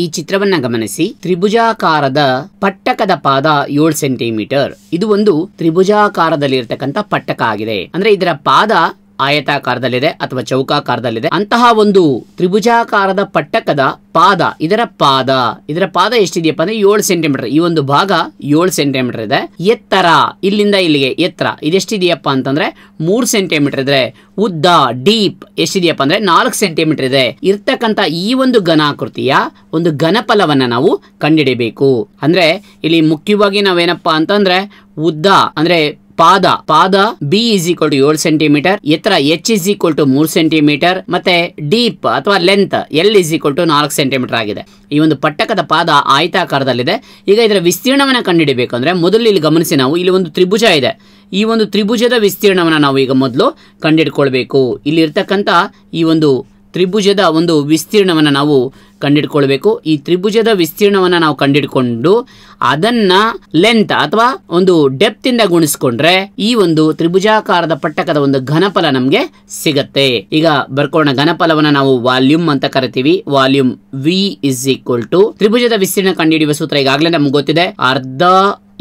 ಈ ಚಿತ್ರವನ್ನ ಗಮನಿಸಿ ತ್ರಿಭುಜಾಕಾರದ ಪಟ್ಟಕದ ಪಾದ ಏಳು ಸೆಂಟಿಮೀಟರ್ ಇದು ಒಂದು ತ್ರಿಭುಜಾಕಾರದಲ್ಲಿ ಇರತಕ್ಕಂತ ಪಟ್ಟಕ ಆಗಿದೆ ಅಂದ್ರೆ ಇದರ ಪಾದ ಆಯತಾಕಾರದಲ್ಲಿದೆ ಅಥವಾ ಚೌಕಾಕಾರದಲ್ಲಿದೆ ಅಂತಹ ಒಂದು ತ್ರಿಭುಜಾಕಾರದ ಪಟ್ಟಕದ ಪಾದ ಇದರ ಪಾದ ಇದರ ಪಾದ ಎಷ್ಟಿದೆಯಪ್ಪ ಅಂದ್ರೆ ಏಳು ಸೆಂಟಿಮೀಟರ್ ಈ ಒಂದು ಭಾಗ ಏಳು ಸೆಂಟಿಮೀಟರ್ ಇದೆ ಎತ್ತರ ಇಲ್ಲಿಂದ ಇಲ್ಲಿಗೆ ಎತ್ತರ ಇದೆಷ್ಟಿದೆಯಪ್ಪ ಅಂತಂದ್ರೆ ಮೂರು ಸೆಂಟಿಮೀಟರ್ ಇದೆ ಉದ್ದ ಡೀಪ್ ಎಷ್ಟಿದೆಯಪ್ಪ ಅಂದ್ರೆ ನಾಲ್ಕು ಸೆಂಟಿಮೀಟರ್ ಇದೆ ಇರ್ತಕ್ಕಂತ ಈ ಒಂದು ಘನಾಕೃತಿಯ ಒಂದು ಘನಫಲವನ್ನ ನಾವು ಕಂಡಿಡಿಬೇಕು ಅಂದ್ರೆ ಇಲ್ಲಿ ಮುಖ್ಯವಾಗಿ ನಾವೇನಪ್ಪ ಅಂತಂದ್ರೆ ಉದ್ದ ಅಂದ್ರೆ ಪಾದ ಪಾದ ಬಿ ಇಸ್ ಈಕ್ವಲ್ ಟು ಏಳು ಸೆಂಟಿಮೀಟರ್ ಎತ್ತರ ಎಚ್ ಇಸ್ ಈಕ್ವಲ್ ಟು ಮೂರು ಸೆಂಟಿಮೀಟರ್ ಮತ್ತೆ ಡೀಪ್ ಅಥವಾ length L is equal to ನಾಲ್ಕು ಸೆಂಟಿಮೀಟರ್ ಆಗಿದೆ ಈ ಒಂದು ಪಟ್ಟಕದ ಪಾದ ಆಯತಾಕಾರದಲ್ಲಿದೆ ಈಗ ಇದರ ವಿಸ್ತೀರ್ಣವನ್ನು ಕಂಡುಹಿಡಿಯಬೇಕು ಅಂದರೆ ಮೊದಲು ಇಲ್ಲಿ ಗಮನಿಸಿ ನಾವು ಇಲ್ಲಿ ಒಂದು ತ್ರಿಭುಜ ಇದೆ ಈ ಒಂದು ತ್ರಿಭುಜದ ವಿಸ್ತೀರ್ಣವನ್ನು ನಾವು ಈಗ ಮೊದಲು ಕಂಡಿಡ್ಕೊಳ್ಬೇಕು ಇಲ್ಲಿರ್ತಕ್ಕಂಥ ಈ ಒಂದು ತ್ರಿಭುಜದ ಒಂದು ವಿಸ್ತೀರ್ಣವನ್ನು ನಾವು ಕಂಡಿಡ್ಕೊಳ್ಬೇಕು ಈ ತ್ರಿಭುಜದ ವಿಸ್ತೀರ್ಣವನ್ನು ನಾವು ಕಂಡಿಡ್ಕೊಂಡು ಅದನ್ನ ಲೆಂತ್ ಅಥವಾ ಒಂದು ಡೆಪ್ತ್ ಇಂದ ಗುಣಿಸ್ಕೊಂಡ್ರೆ ಈ ಒಂದು ತ್ರಿಭುಜಾಕಾರದ ಪಟ್ಟಕದ ಒಂದು ಘನಫಲ ನಮಗೆ ಸಿಗತ್ತೆ ಈಗ ಬರ್ಕೋಣ ಘನಫಲವನ್ನು ನಾವು ವಾಲ್ಯೂಮ್ ಅಂತ ಕರಿತೀವಿ volume V is equal to ತ್ರಿಭುಜದ ವಿಸ್ತೀರ್ಣ ಕಂಡುಹಿಡಿಯುವ ಸೂತ್ರ ಈಗಾಗಲೇ ನಮ್ಗೆ ಗೊತ್ತಿದೆ ಅರ್ಧ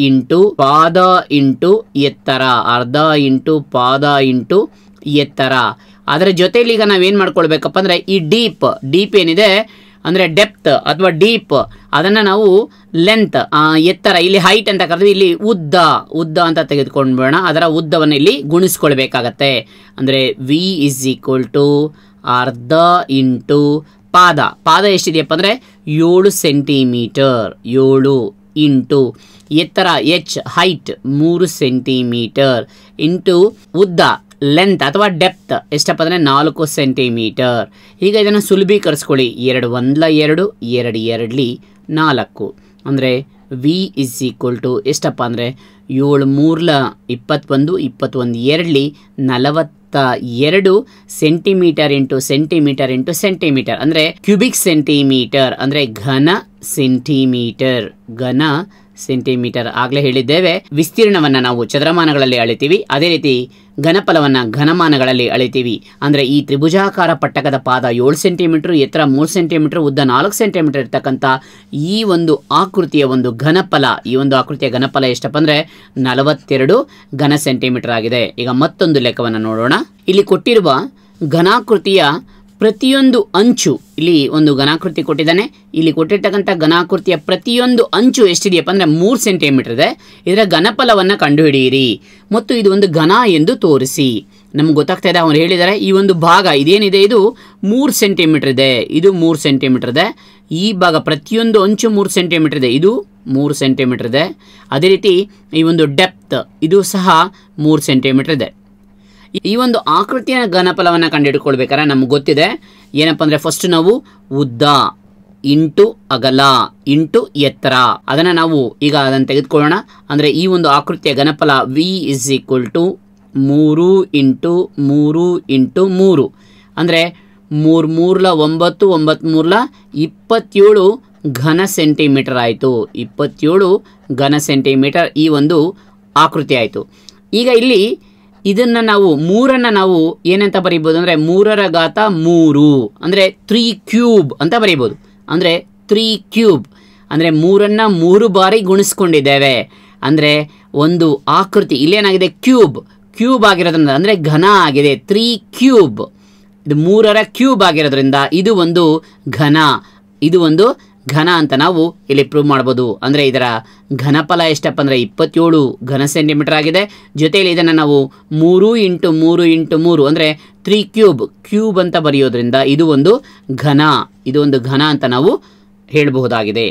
ಇಂಟು ಪಾದ ಇಂಟು ಎತ್ತರ ಅರ್ಧ ಇಂಟು ಪಾದ ಇಂಟು ಎತ್ತರ ಅದರ ಜೊತೆಯಲ್ಲಿ ಈಗ ನಾವೇನು ಮಾಡ್ಕೊಳ್ಬೇಕಪ್ಪ ಅಂದರೆ ಈ ಡೀಪ್ ಡೀಪ್ ಏನಿದೆ ಅಂದರೆ ಡೆಪ್ತ್ ಅಥವಾ ಡೀಪ್ ಅದನ್ನು ನಾವು ಲೆಂತ್ ಎತ್ತರ ಇಲ್ಲಿ ಹೈಟ್ ಅಂತ ಕರೆದು ಇಲ್ಲಿ ಉದ್ದ ಉದ್ದ ಅಂತ ತೆಗೆದುಕೊಂಡ್ಬೇಡ ಅದರ ಉದ್ದವನ್ನು ಇಲ್ಲಿ ಗುಣಿಸ್ಕೊಳ್ಬೇಕಾಗತ್ತೆ ಅಂದರೆ ವಿ ಇಸ್ ಈಕ್ವಲ್ ಟು ಅರ್ಧ ಇಂಟು ಪಾದ ಪಾದ ಎಷ್ಟಿದೆಯಪ್ಪ ಅಂದರೆ ಏಳು ಸೆಂಟಿಮೀಟರ್ ಏಳು ಇಂಟು ಎತ್ತರ ಎಚ್ ಹೈಟ್ ಮೂರು ಸೆಂಟಿಮೀಟರ್ ಇಂಟು ಉದ್ದ ಲೆಂತ್ ಅಥವಾ ಡೆಪ್ತ್ ಎಷ್ಟಪ್ಪ ಅಂದರೆ ನಾಲ್ಕು ಸೆಂಟಿಮೀಟರ್ ಈಗ ಇದನ್ನು ಸುಲಭೀಕರಿಸ್ಕೊಳ್ಳಿ ಎರಡು ಒಂದ್ಲ ಎರಡು ಎರಡು ಎರಡ್ಲಿ ನಾಲ್ಕು ಅಂದರೆ ವಿ ಇಸ್ ಈಕ್ವಲ್ ಟು ಎಷ್ಟಪ್ಪ ಅಂದರೆ ಏಳು ಮೂರ್ಲ ಇಪ್ಪತ್ತೊಂದು ಇಪ್ಪತ್ತೊಂದು ಎರಡಲಿ ನಲವತ್ತ ಎರಡು centimetre into centimetre into centimetre ಅಂದರೆ ಕ್ಯೂಬಿಕ್ ಸೆಂಟಿಮೀಟರ್ ಅಂದರೆ ಘನ ಸೆಂಟಿಮೀಟರ್ ಘನ ಸೆಂಟಿಮೀಟರ್ ಆಗಲೇ ಹೇಳಿದ್ದೇವೆ ವಿಸ್ತೀರ್ಣವನ್ನು ನಾವು ಚದರಮಾನಗಳಲ್ಲಿ ಅಳಿತೀವಿ ಅದೇ ರೀತಿ ಘನಫಲವನ್ನು ಘನಮಾನಗಳಲ್ಲಿ ಅಳಿತೀವಿ ಅಂದರೆ ಈ ತ್ರಿಭುಜಾಕಾರ ಪಟ್ಟಕದ ಪಾದ ಏಳು ಸೆಂಟಿಮೀಟರ್ ಎತ್ತರ ಮೂರು ಸೆಂಟಿಮೀಟರ್ ಉದ್ದ ನಾಲ್ಕು ಸೆಂಟಿಮೀಟರ್ ಇರ್ತಕ್ಕಂಥ ಈ ಒಂದು ಆಕೃತಿಯ ಒಂದು ಘನಫಲ ಈ ಒಂದು ಆಕೃತಿಯ ಘನಫಲ ಎಷ್ಟಪ್ಪ ಅಂದರೆ ನಲವತ್ತೆರಡು ಘನ ಸೆಂಟಿಮೀಟರ್ ಆಗಿದೆ ಈಗ ಮತ್ತೊಂದು ಲೆಕ್ಕವನ್ನು ನೋಡೋಣ ಇಲ್ಲಿ ಕೊಟ್ಟಿರುವ ಘನಾಕೃತಿಯ ಪ್ರತಿಯೊಂದು ಅಂಚು ಇಲ್ಲಿ ಒಂದು ಘನಾಕೃತಿ ಕೊಟ್ಟಿದ್ದಾನೆ ಇಲ್ಲಿ ಕೊಟ್ಟಿರ್ತಕ್ಕಂಥ ಘನಾಕೃತಿಯ ಪ್ರತಿಯೊಂದು ಅಂಚು ಎಷ್ಟಿದೆಯಪ್ಪ ಅಂದರೆ ಮೂರು ಸೆಂಟಿಮೀಟರ್ ಇದೆ ಇದರ ಘನಫಲವನ್ನು ಕಂಡುಹಿಡಿಯಿರಿ ಮತ್ತು ಇದು ಒಂದು ಘನ ಎಂದು ತೋರಿಸಿ ನಮ್ಗೆ ಗೊತ್ತಾಗ್ತಾ ಇದೆ ಅವ್ರು ಹೇಳಿದ್ದಾರೆ ಈ ಒಂದು ಭಾಗ ಇದೇನಿದೆ ಇದು ಮೂರು ಸೆಂಟಿಮೀಟರ್ ಇದೆ ಇದು ಮೂರು ಸೆಂಟಿಮೀಟರ್ ಇದೆ ಈ ಭಾಗ ಪ್ರತಿಯೊಂದು ಅಂಚು ಮೂರು ಸೆಂಟಿಮೀಟರ್ ಇದೆ ಇದು ಮೂರು ಸೆಂಟಿಮೀಟರ್ ಇದೆ ಅದೇ ರೀತಿ ಈ ಒಂದು ಡೆಪ್ತ್ ಇದು ಸಹ ಮೂರು ಸೆಂಟಿಮೀಟರ್ ಇದೆ ಈ ಒಂದು ಆಕೃತಿಯ ಘನಫಲವನ್ನು ಕಂಡುಹಿಡ್ಕೊಳ್ಬೇಕಾದ್ರೆ ನಮ್ಗೆ ಗೊತ್ತಿದೆ ಏನಪ್ಪ ಅಂದರೆ ಫಸ್ಟ್ ನಾವು ಉದ್ದ ಇಂಟು ಅಗಲ ಇಂಟು ಎತ್ತರ ಅದನ್ನು ನಾವು ಈಗ ಅದನ್ನು ತೆಗೆದುಕೊಳ್ಳೋಣ ಅಂದರೆ ಈ ಒಂದು ಆಕೃತಿಯ ಘನಫಲ ವಿ ಇಸ್ ಈಕ್ವಲ್ ಟು ಮೂರು ಇಂಟು ಮೂರು ಇಂಟು ಮೂರು ಅಂದರೆ ಮೂರು ಮೂರ್ಲ ಒಂಬತ್ತು ಒಂಬತ್ತು ಮೂರ್ಲ ಇಪ್ಪತ್ತೇಳು ಘನ ಸೆಂಟಿಮೀಟರ್ ಆಯಿತು ಇಪ್ಪತ್ತೇಳು ಘನ ಸೆಂಟಿಮೀಟರ್ ಈ ಒಂದು ಆಕೃತಿ ಆಯಿತು ಈಗ ಇಲ್ಲಿ ಇದನ್ನ ನಾವು ಮೂರನ್ನ ನಾವು ಏನಂತ ಬರೀಬಹುದು ಅಂದರೆ ಮೂರರ ಘಾತ ಮೂರು ಅಂದರೆ ತ್ರೀ ಕ್ಯೂಬ್ ಅಂತ ಬರೀಬಹುದು ಅಂದರೆ ತ್ರೀ ಕ್ಯೂಬ್ ಅಂದರೆ ಮೂರನ್ನ ಮೂರು ಬಾರಿ ಗುಣಿಸ್ಕೊಂಡಿದ್ದೇವೆ ಅಂದರೆ ಒಂದು ಆಕೃತಿ ಇಲ್ಲೇನಾಗಿದೆ ಕ್ಯೂಬ್ ಕ್ಯೂಬ್ ಆಗಿರೋದ್ರಿಂದ ಅಂದರೆ ಘನ ಆಗಿದೆ ತ್ರೀ ಕ್ಯೂಬ್ ಇದು ಮೂರರ ಕ್ಯೂಬ್ ಆಗಿರೋದ್ರಿಂದ ಇದು ಒಂದು ಘನ ಇದು ಒಂದು ಘನ ಅಂತ ನಾವು ಇಲ್ಲಿ ಪ್ರೂವ್ ಮಾಡ್ಬೋದು ಅಂದರೆ ಇದರ ಘನಫಲ ಎಷ್ಟಪ್ಪ ಅಂದರೆ ಇಪ್ಪತ್ತೇಳು ಘನ ಸೆಂಟಿಮೀಟರ್ ಆಗಿದೆ ಜೊತೆಯಲ್ಲಿ ಇದನ್ನು ನಾವು ಮೂರು ಇಂಟು ಮೂರು ಇಂಟು ಮೂರು ಅಂದರೆ ತ್ರೀ ಕ್ಯೂಬ್ ಕ್ಯೂಬ್ ಅಂತ ಬರೆಯೋದ್ರಿಂದ ಇದು ಒಂದು ಘನ ಇದು ಒಂದು ಘನ ಅಂತ ನಾವು ಹೇಳಬಹುದಾಗಿದೆ